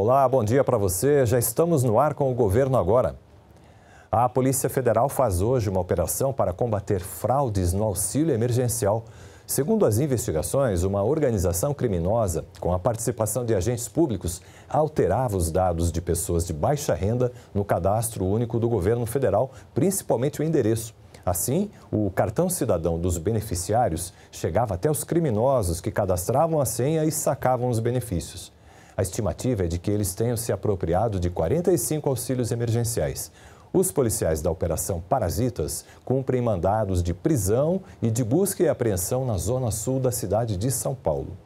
Olá, bom dia para você. Já estamos no ar com o governo agora. A Polícia Federal faz hoje uma operação para combater fraudes no auxílio emergencial. Segundo as investigações, uma organização criminosa, com a participação de agentes públicos, alterava os dados de pessoas de baixa renda no cadastro único do governo federal, principalmente o endereço. Assim, o cartão cidadão dos beneficiários chegava até os criminosos que cadastravam a senha e sacavam os benefícios. A estimativa é de que eles tenham se apropriado de 45 auxílios emergenciais. Os policiais da Operação Parasitas cumprem mandados de prisão e de busca e apreensão na zona sul da cidade de São Paulo.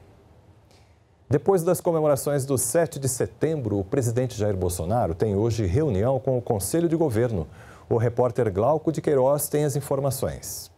Depois das comemorações do 7 de setembro, o presidente Jair Bolsonaro tem hoje reunião com o Conselho de Governo. O repórter Glauco de Queiroz tem as informações.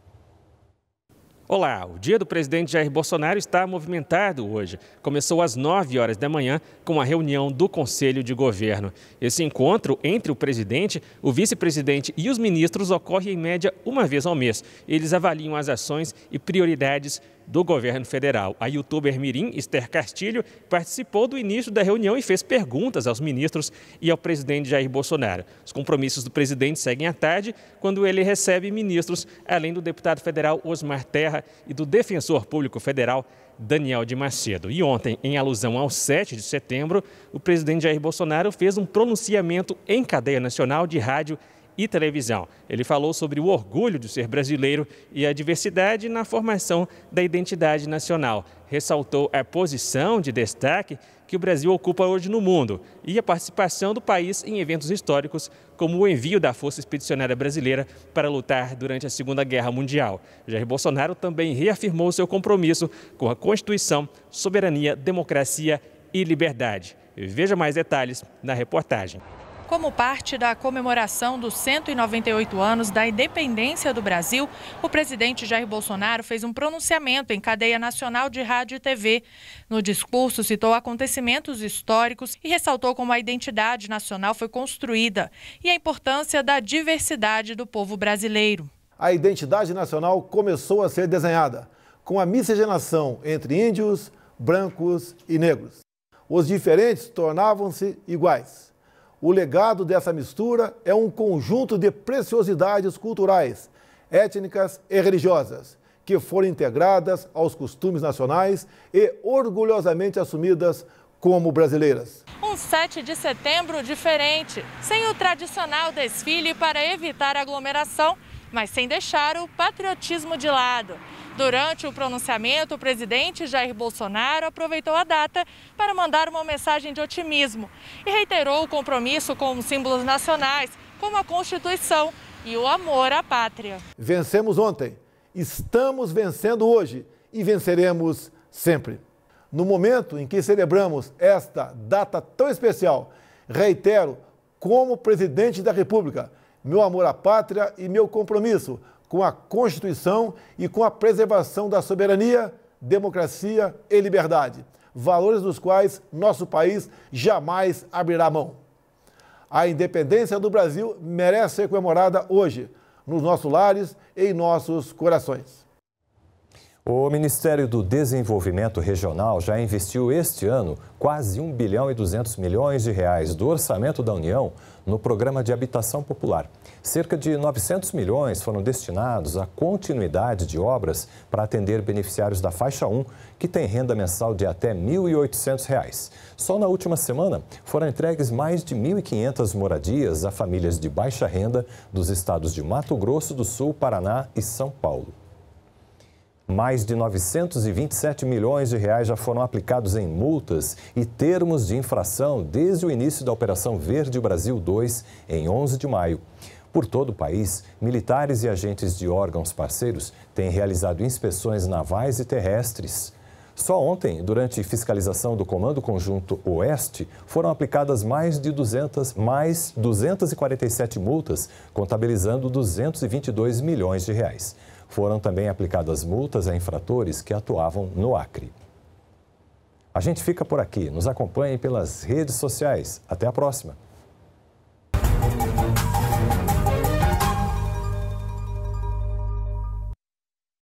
Olá, o dia do presidente Jair Bolsonaro está movimentado hoje. Começou às 9 horas da manhã com a reunião do Conselho de Governo. Esse encontro entre o presidente, o vice-presidente e os ministros ocorre em média uma vez ao mês. Eles avaliam as ações e prioridades do governo federal. A youtuber Mirim Esther Castilho participou do início da reunião e fez perguntas aos ministros e ao presidente Jair Bolsonaro. Os compromissos do presidente seguem à tarde, quando ele recebe ministros, além do deputado federal Osmar Terra e do defensor público federal Daniel de Macedo. E ontem, em alusão ao 7 de setembro, o presidente Jair Bolsonaro fez um pronunciamento em cadeia nacional de rádio e televisão. Ele falou sobre o orgulho de ser brasileiro e a diversidade na formação da identidade nacional. Ressaltou a posição de destaque que o Brasil ocupa hoje no mundo e a participação do país em eventos históricos, como o envio da Força Expedicionária Brasileira para lutar durante a Segunda Guerra Mundial. Jair Bolsonaro também reafirmou seu compromisso com a Constituição, soberania, democracia e liberdade. Veja mais detalhes na reportagem. Como parte da comemoração dos 198 anos da independência do Brasil, o presidente Jair Bolsonaro fez um pronunciamento em cadeia nacional de rádio e TV. No discurso, citou acontecimentos históricos e ressaltou como a identidade nacional foi construída e a importância da diversidade do povo brasileiro. A identidade nacional começou a ser desenhada com a miscigenação entre índios, brancos e negros. Os diferentes tornavam-se iguais o legado dessa mistura é um conjunto de preciosidades culturais, étnicas e religiosas, que foram integradas aos costumes nacionais e orgulhosamente assumidas como brasileiras. Um 7 de setembro diferente, sem o tradicional desfile para evitar aglomeração mas sem deixar o patriotismo de lado. Durante o pronunciamento, o presidente Jair Bolsonaro aproveitou a data para mandar uma mensagem de otimismo e reiterou o compromisso com os símbolos nacionais, como a Constituição e o amor à pátria. Vencemos ontem, estamos vencendo hoje e venceremos sempre. No momento em que celebramos esta data tão especial, reitero, como presidente da República, meu amor à pátria e meu compromisso com a Constituição e com a preservação da soberania, democracia e liberdade, valores dos quais nosso país jamais abrirá mão. A independência do Brasil merece ser comemorada hoje, nos nossos lares e em nossos corações. O Ministério do Desenvolvimento Regional já investiu este ano quase 1 bilhão e 200 milhões de reais do orçamento da União no programa de habitação popular. Cerca de 900 milhões foram destinados à continuidade de obras para atender beneficiários da faixa 1, que tem renda mensal de até R$ 1.800. Só na última semana foram entregues mais de 1.500 moradias a famílias de baixa renda dos estados de Mato Grosso do Sul, Paraná e São Paulo. Mais de 927 milhões de reais já foram aplicados em multas e termos de infração desde o início da Operação Verde Brasil 2, em 11 de maio. Por todo o país, militares e agentes de órgãos parceiros têm realizado inspeções navais e terrestres. Só ontem, durante fiscalização do Comando Conjunto Oeste, foram aplicadas mais de 200, mais 247 multas, contabilizando 222 milhões de reais. Foram também aplicadas multas a infratores que atuavam no Acre. A gente fica por aqui. Nos acompanhe pelas redes sociais. Até a próxima.